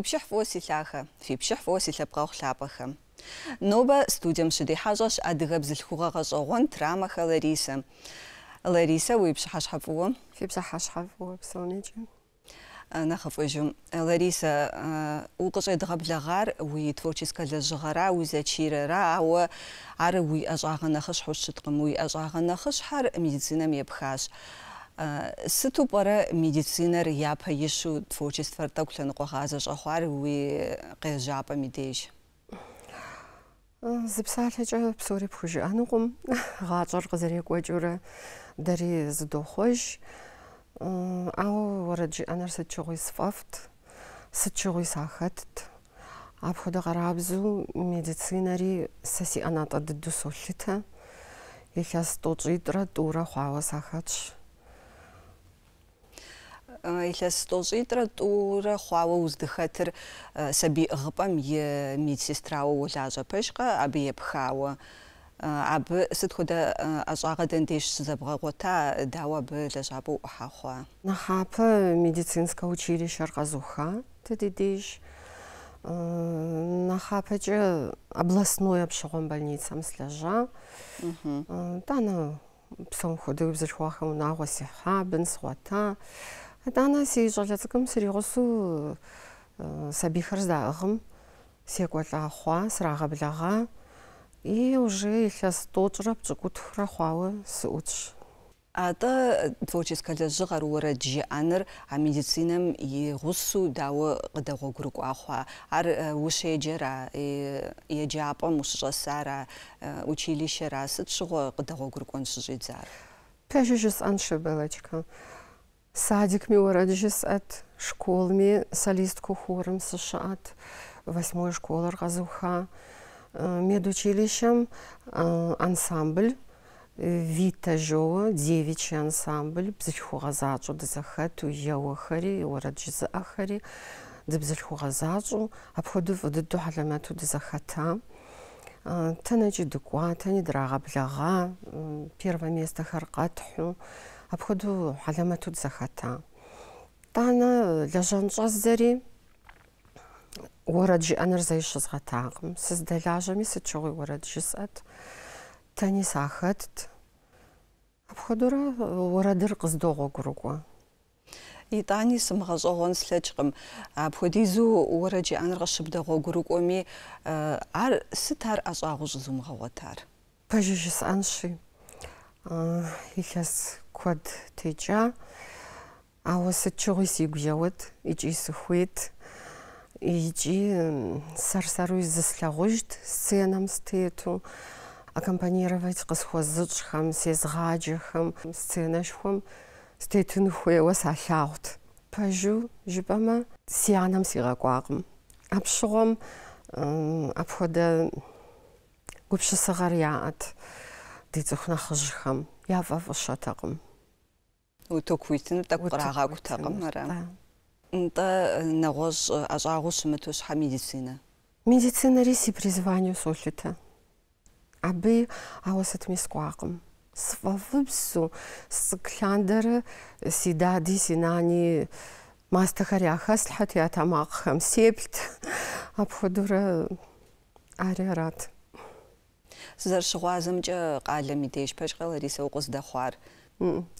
بشح فوسي لاخا في بشح فوسي يتلبقاو خلابخا نوبا ستوديم شدي حاجاش أدغة بزلخوغا غشغون ترامخا لاريسا لاريسا بشح حشحفوه في بشح حشحفوه بسونيجي نخف اجم لاريسا وقش ادغب لغار وي تفورتشيسكا وي زاتشيرا را و عروي أجاغا نخش حوش تقم وي أجاغا نخش حر ميزينا ميبخاش сыту пара медицинер япа ишу творчество так лен кохаза шахар ви кэ жапа мидеш зипсалэ чэ псори пхуж анугум гаазор гызэри кочура дари здохож ау вораж анарса чогой сфафт сычогой сахатт абхода гарабзу медицинери саси анатад дусолита ихас тоцитра тура хава сахач илъэс тӏощӏитӏрэ тӏурэ хъуауэ уздыхэтыр сабиигъыпӏэм и медсестрауэ уолажьэ пэжкъэ, абы епхауэ. Э, абы сыт хуэдэ э, ӏэщӏагъэ дэндеж щызэбгъэгъуэта, дауэ абы лэжьапӏэ уӏухьа хъуа? Нэхъапэ медицинское училищэр къэзуха ты ди э, областной общагъуэм больницэм слэжьа. Тӏанэ псом хуэдэуи бзылъхуахэм унагъуэ сихьа, бын схъуэта. Атана си жолятыкым сиригусу э, сабихыр загым секуала хуа сырага билага и уже илъэс тӏокӏрэ пцӏыкӏутхурэ хъуауэ сыӏутщ. ата творческэ лэжьыгъэр уэрэд жиӏэныр а медицинам и гъусэу дауэ къыдэгъуэгурыкӏуа хъуа. Ар э, и ущеджэра, еджапӏэм ущыщӏэсара, э, училищера, сыт щыгъуэ къыдэгъуэгурыкӏуэн щыщӏидзар? Пэжу жысӏэнщ, Белочка. Садик меораджис от школме солистку хором США восьмой школы Ргазуха, э, медучилищем э, ансамбль э, Вита жоу девичий ансамбль бзыльхуғазачу дзахату яуахари уораджизахари дыбзыльхуғазачу апходу дыду халамату дзахата тэнэджи дыкуа тэни драга блага первое место харкатху обходу алямату дзахата. Тана лажанча ззари ورد جي أنا رزاي شزغة تاغم سز دلاجمي ستشغي ورد جسأت تاني ساخت أبخدورا وردر قزدوغو قروقوا итани сымгъэщӏэгъуэн слъэкӏкъым. Апхуэдизу уэрэ жиӏэныр къыщыбдэгъуэ э, ар сыт ар ӏэщӏагъуэ Пэжи жысӏэнщи, э, илъэс ქვად თეჭა. აუს ჩურის იგიოთ, იჭის ხუით. იჭი სარსარუი ზასლაღუშთ სცენამს თეთუ. აკომპანირავაც ყსხვა ზუჩხამ სეზღაჯხამ სცენაშხამ სტეთუნ ხუევას აშაუთ. ფაჟუ ჟიპამა სიანამს იგაყვაყმ. აფშრომ აფხოდა გუფშასაღარიაათ. ди цохнахыжхам яваво шатагым утокуитин таккыраагакутагам ара нта нагож ажаагу шимэтуш ха медицина медицина риси призванию соллита абы ауасат мискуакым свавыбсу сыкландары сидади синани мастахаряхас лхат ятамакхам сеплт апхудура арерат зэршыгъуазэмкӏэ къалэм и деж пэшӏэ ларисэ укъыздэхъуар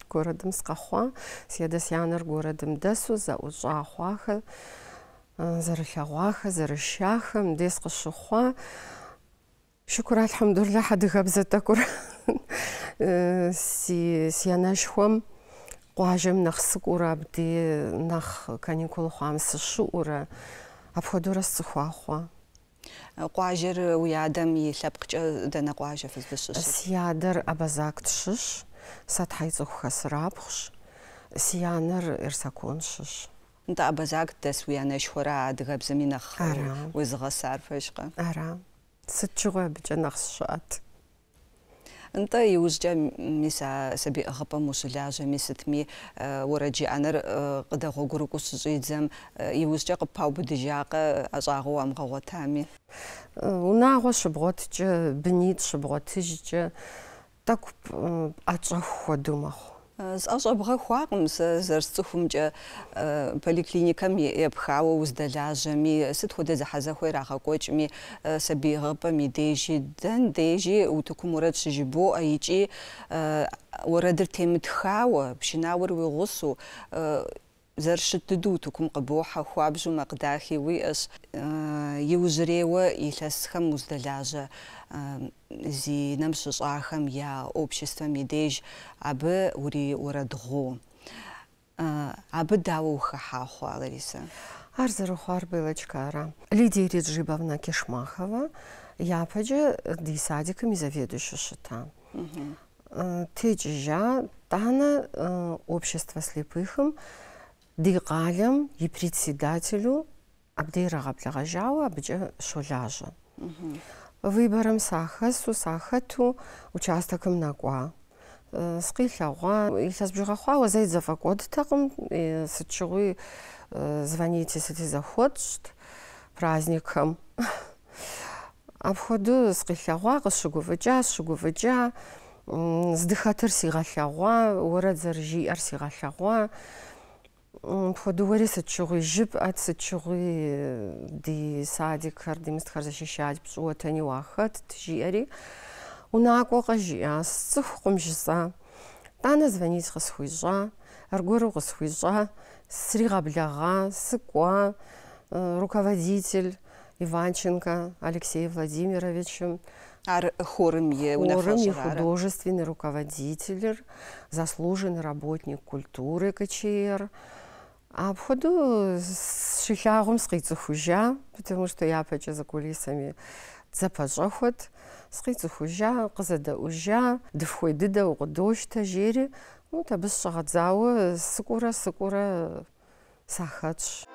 Городым сқахуа, седес яныр городым э, десу, за ұжа хуаха, зарыхяғуаха, зарыщаха, мдес қышыхуа. Шүкір альхамдулла хадыға бзата күр. Э, Сиянаш хуам, қуажым нақсы күр абде, нақ каникул хуам сышы ұра, апходура сыхуа хуа. Қуажыр э, уядам и лапқыча дана қуажа фізбішіш. Сиядар абазак тұшыш. Сат рапхъущ, си анэр ерсаконщыщ. НтӀэ Ӏэбэ загъэт-тӀэ уи анэшхуэрэ адыгэбзэм и нэхъ узыгъэсар фэщкъэ? Ара. Сыт щыгъуэ абыкӀэ нэхъ сщыӀэт. НтӀэ иужькӀэ мис а сабиӀыгъыпӀэм ущылажьэми сытми уэрэджи Ӏэнэр къыдэгъуэгурыкӀуу щыщӀидзэм так ацохо думах сасобра хуарумс зэрс цухумча поликлиникам епхао уздалажами сэт ходэ захазахой рагакочми сабигапа мидежи дэн дежи утукумурат шижибо айчи орадыр темитхао бшинаур вигусу зэрыщыдыду тукум къыбохьэ хуабжьу мэкъыдахи уиӏэщ э, иужьрейуэ илъэсхэм уздэлажьэ э, зи нэм щыщӏахэм я обществом и деж абы уриӏурэдгъу э, абы дауэ ухыхьа хъуа лариса ар зэрыхъуар белочкара лидия реджибовна кишмахова япэджэ ди садикым и заведующэ щыта тэджыжьа танэ общество слепыхым ди и председателю абдейрагъэблэгъэ жауэ абыкӏэ щолажьэ. Выборым сахэсу сахэту участкэм нэкӏуа. Э, сыкъилъэгъуа, илъэс бжыгъэхъуауэ зэи зэфӏэкӏуэдтэкъым, э, сыт щыгъуи э, звоните خدوري ستشغي جبقت ستشغي دي سادي كر دي مستخرزة شيشاج بسوة تاني واخد تجيري وناكو قجيا صف قمجزة تانا زفانيس خسخويجا رقورو خسخويجا سري غابلغا سكوا руководитель Иванченко Алексей Владимировичем. Ар хорым е хорым е художественный руководитель, заслуженный работник культуры КЧР. А обходу с шилягъум сыкъицӏыхужа, потому что я япэкӏэ за кулисами зэпэщӏэхуэт, сыкъицӏыхужа, къызэдэӏужа, дыфхуей дыдэ укъыдощтэ жири, ну, абы сщӏэгъэдзауэ сыкӏурэ сыкӏурэ сахэтщ.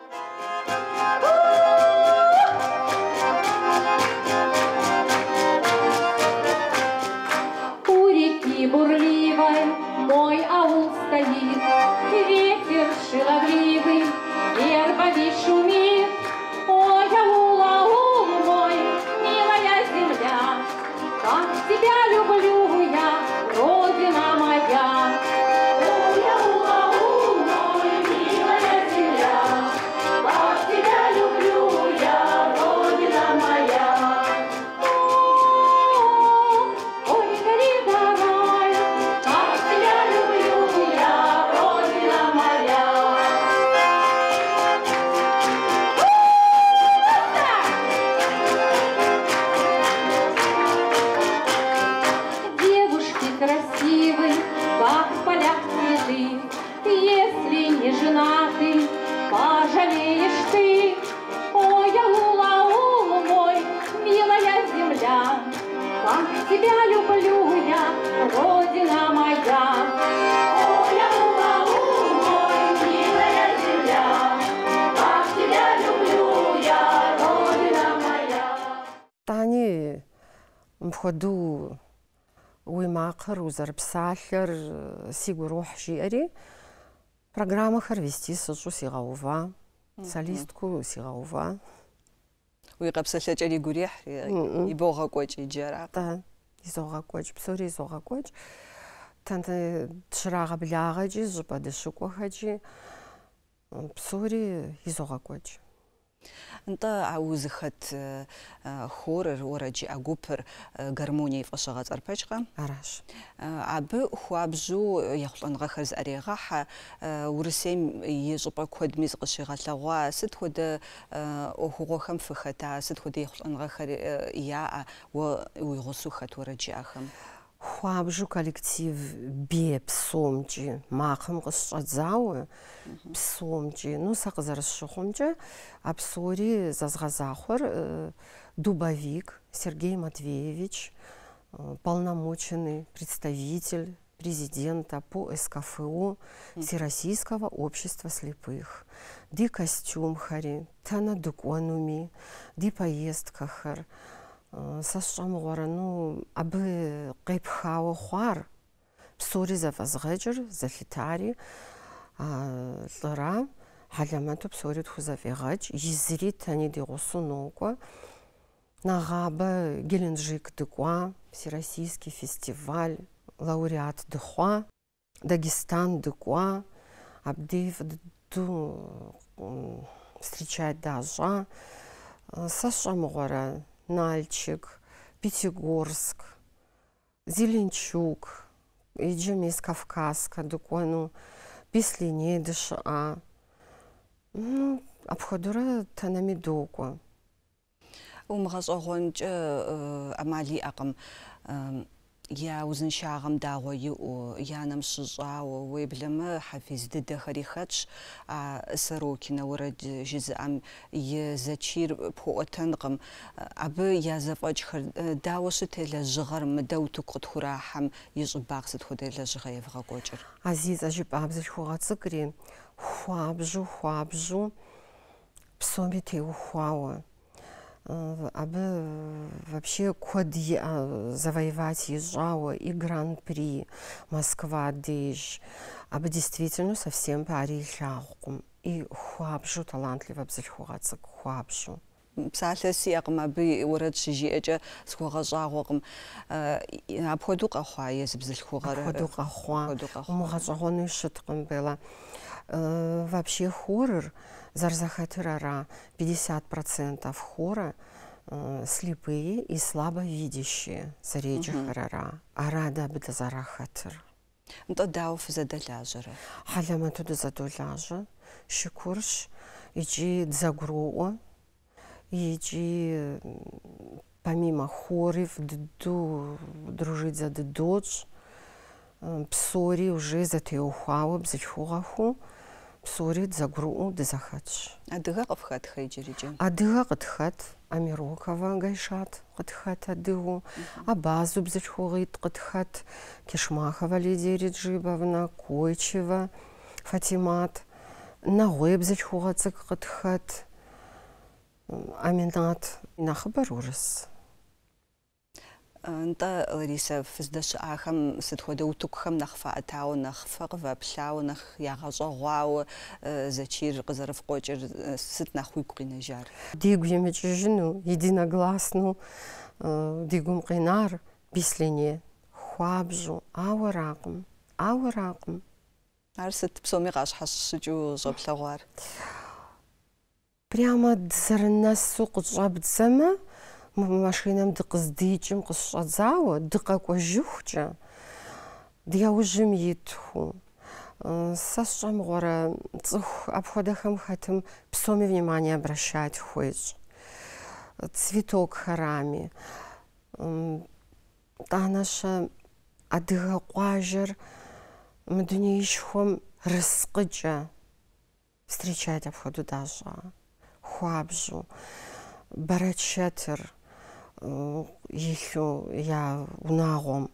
У реки бурливой мой аул стоит, Шаловливый вербовик шумит, пожалеешь ты, ой, аула-аул мой, милая земля, как тебя люблю я, родина моя. Тани мхуэду уи макъыр узэрыпсалъэр э, сигу вести сыщӏу сигъэува. солистку сигъэува. Уигъэпсэлъэкӏэр игу рехь, ибогъэкӏуэкӏ джера. Да, и зога изогъэкӏуэкӏ, псори и зога изогъэкӏуэкӏ. Тэнтэ тщырагъэблагъэкӏи, жӏыпӏэ дыщыкӏуэхэкӏи, псори и зога изогъэкӏуэкӏ. Нта аузыхэт хорыр ораджи агупыр гармония фӏэщыгъэ цӏэрпэкӏкъэ? Аращ. Абы хуабжьу ехъулӏэныгъэхэр зыӏэрегъэхьэ, Урысейм и щӏыпӏэ куэдми зыкъыщигъэлъэгъуа, сыт худы ӏуэхугъуэхэм фыхэта, сыт хуэдэ ехъулӏэныгъэхэр яӏэ уэ уи хуабжу коллектив бе псомчи махым кысшадзауы псомчи ну сакызарышшухумча апсори зазгазахур э, дубовик сергей матвеевич э, полномоченный представитель президента по СКФО Всероссийского общества слепых. Ди костюм хари, тана дуконуми, ди поездка хар. სასწამოვარა, ну, абы гыпхао хвар. Псориза фазгэжэр зэлитари. а лра халяматуп сорит хузафигач изри таниди гусунуква нагаба геленджик дыква всероссийский фестиваль лауреат дыква дагестан дыква абдив ду встречает дажа сашамугара Нальчик, Пятигорск, Зеленчук, Иджими из Кавказка, Дукону, Пислине, ДША. Ну, обходура Танамидоку. Умгас огонч э, э, амали акам. Э, я узыншагъэм дагъои янэм шышӏуагъо уеблэмэ хьафиз дыдэхэри хэтш а сорокина орэд жызыӏэм езэчир пӏоӏотэнкъым абы я зэфӏэкӏхэр э, дауэ щыт елэжьыгъэр мыдэ утыку къытхурахьэм и щӏыбагъ сыт хуэдэ елэжьыгъэ евгъэкӏуэкӏыр азизэ жыпӏа бзылъхугъэ цӏыкӏури хуабжу хуабжьу псоми теухуауэ абы э, вообще куди завоевать езжало и гран-при Москва дыж абы действительно совсем парижахум и хуабжу талантливо бзельхугаца хуабжу псалеси яқма би урат шижиэча схугажагъум апхуду э, къахуа ез бзельхугара апхуду къахуа апхуду къахуа мугъажагъуну шытқым бела э, вообще хоррор Зарзаха Тюрара 50% хора э, слепые и слабовидящие Зареджи угу. Харара. Арада Бдазарахатыр. Дадаов задаляжера. Халяма туда задаляжа. Шикурш. Иджи дзагруо. Иджи помимо хорев, дду, дружить за ддодж. Э, Псори уже за теохауа, бзачхуаху. Угу. псори дзэгурыӏуэу дызэхэтщ. Адыгэ къыфхэтхэ иджырикӏэ? Адыгэ къытхэт, Амирокова гайшат къытхэт адыгэу, Абазу бзылъхугъитӏ къытхэт, Кишмахова Лидия Реджибовна, Койчева, Фатимат, Нагой бзылъхугъэ цӏыкӏу Аминат. Нахъыбэр урыс. انت لريسا فزدش آخم ستخوده وتكخم نخفا أتاو نخفا قفا بلاو نخ يغاجا غواو زاچير قزرف قوچر ست نخوي بقينا جار ديگو يمججنو единогласно дигум قينار بيسليني خوابجو آوراقم آوراقم عرست بسومي غاش حشجو جبلغوار прямо дзырнасу кутжабдзама машинам машинэм дыкъыздикӏым къысщӏэдзауэ дыкъэкӏуэжыхукӏэ дяужьым итху сэ сщӏэмыгъуэрэ цӏыху апхуэдэхэм хэтым псоми внимание обращать цветок харами, та наша къуажэр мы дунеишхуэм рыскъыкӏэ встречать обходу даже, хуабжу, бэрачэтыр – ещё я унагом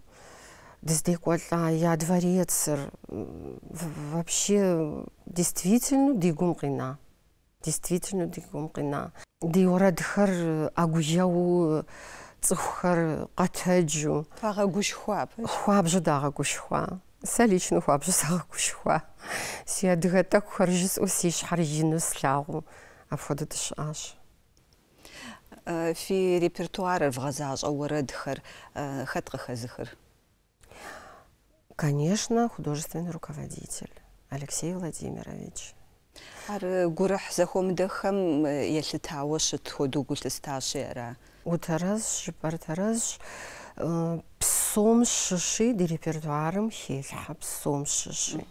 дистекола я дворец вообще действительно дигумкина действительно дигумкина диорадхар агуяу цухар катаджу фагагушхва хвабжу дагагушхва салично хвабжу сагагушхва сиадга так хвар жис уси шхар жинус лагу афодатыш аш في э, ريبرتوار в أو ورد خر خط Конечно, художественный руководитель Алексей Владимирович. Ар э, гурах захомдахам, э, если таошит ходу гултесташера. Утараз, партараз, псом шиши, де репертуаром хельха, псом шиши.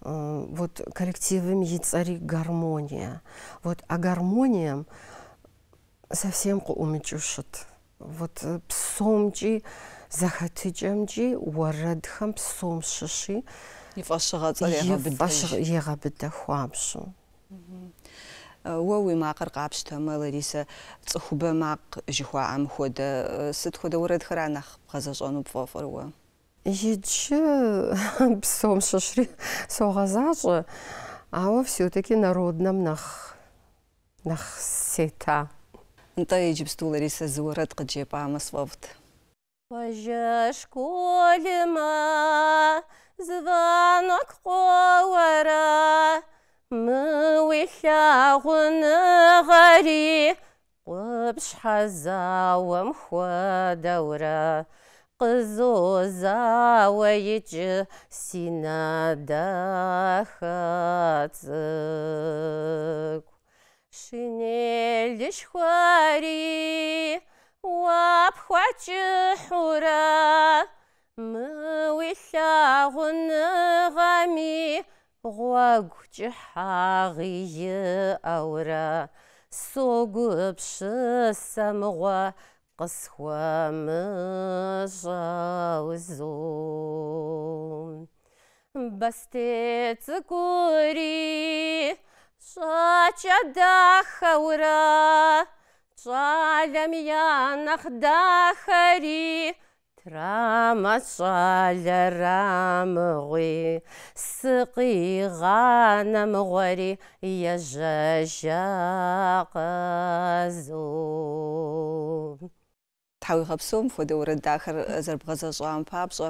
Вот коллективами яцари гармония. Вот а гармониям совсем умичушит. Вот э, псомджи, захатыджамджи, уарадхам, псом шиши. И фашыгацар еғабыда хуамшу. ووي ما قرق عبشتا ما لريسا تصخبا ما جخوا عم خودا ست нақ ورد таки сета. Нтая жіпсту Лариса Зуарат қыджепа амасвавд. Пожа школема, звонок қоуара, мы уихяғыны ғари, қыпш хазауым хуадаура. шинель шхвари уапхвачы хура мыуиллагъуныгъами гъуэгу кӏыхьагъи аура согу пшысэмыгъуэ къысхуэмыщӏэузу бэстецӏыкӏури Чача дахаура, чалям я нахдахари, трама чалярам гуи, сыгы ганам гуари, я жажақазу. თავი ხაბსო მფოდე ორად დახარ ზერბღაზა ზვამფაბსო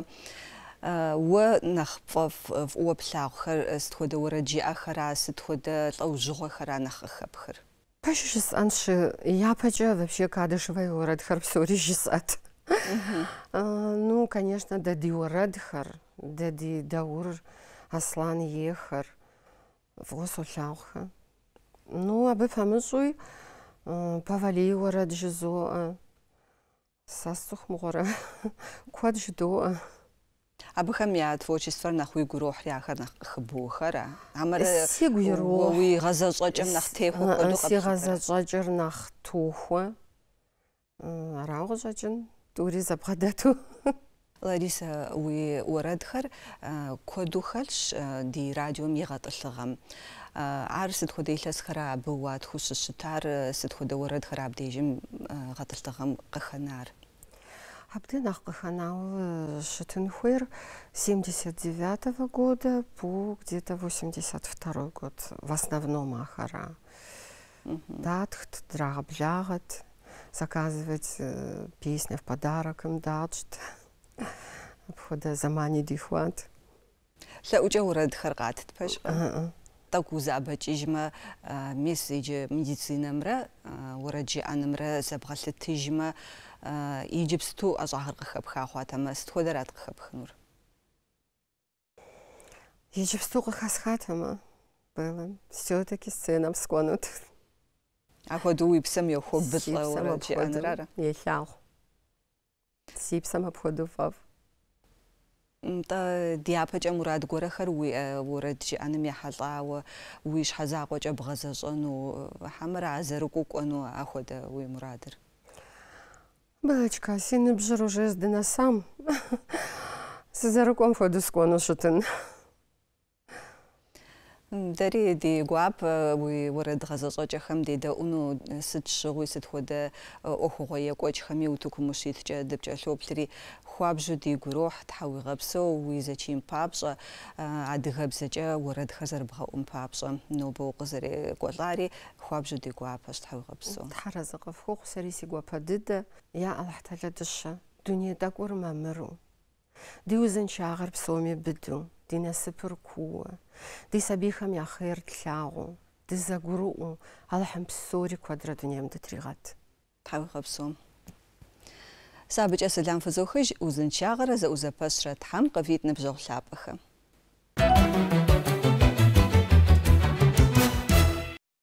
ва нахфов в уплахэр стхода ураджи ахара стхода лаужгохэр анахэхэр пашишэс анши япэчэ вообще кадышвай урадхэр всё режисат ну конечно дади урадхэр дади даур аслан ехэр восулахэ ну абы фамысуй павали ураджизо сасух мугара квадж доа أبخم يا تفوش سفرنا خوي جروح يا خنا خبوخرة عمر سي جروح وي غزة صجر نخ تيهو سي غزة صجر نخ توخو راغ صجن دوري زبغداتو لاريسا وي وردخر كودوخلش دي راديو ميغط اللغم عار سد خدي لس خراب بوات خوش الشتار سد خدي ورد خراب ديجم غطلتغم قخنار Абдын Ахкаханал Шатенхуэр 79 года по где-то 82 год. В основном Ахара. Датхт, Драгоблягат. Заказывать песня в подарок им дачт. Обхода замани дихват. Ла учеурад харгатт, пашка. тӏэкӏузабэкӏыжьмэ мес иджы медицинэмрэ уэрэджиӏэнымрэ зэбгъэлъытыжьмэ იჯიბს თუ აზაღრხებ ხახვათა მას თქვენ რა თქხებ ხნურ იჯიბს თუ ხახვათა მა ბელა всё-таки сценам склонут ახო თუ იფсам я хоб бэтлаура ჯანრა ეხახ სიფсам обходу фав და დიაფაჭა მურად გორა ხარ ვურეთში ანუ მე ხალავ უიშ ხაზა აყვაჭა ბღაზაზონ ჰამრა აზერ კუკონო ახოდა ვი მურადერ Белечка, сі не бжир уже за руком Сезероком фойдоскону шутин. дери ди гуап ви воре дгазоцочехм диде уну э, сычшыгу исэтхуде э, охугъо екочхэм иутукумушитчэ дэпчэлъоплъри хуабжу ди гурох тхауигъэпсо уизэчим папшэ адыгэбзэчэ воре дхазэрбгъэум папшэ нобэ укъызэри кӏолари хуабжу ди гуапэш тхауигъэпсо тхаразыгъэф хух сэриси гуапэ дыдэ я аллах талэ дышэ дунье такур мамыру диузэн чагъэр псоми бидум динасыпыркуа дисабихам яхерлаагу дизагуруу алхампсори квадратунямда тригат тавихапсум сабыч асалам фзохыж узынчагара за узапасрат хам кавид набзоглапаха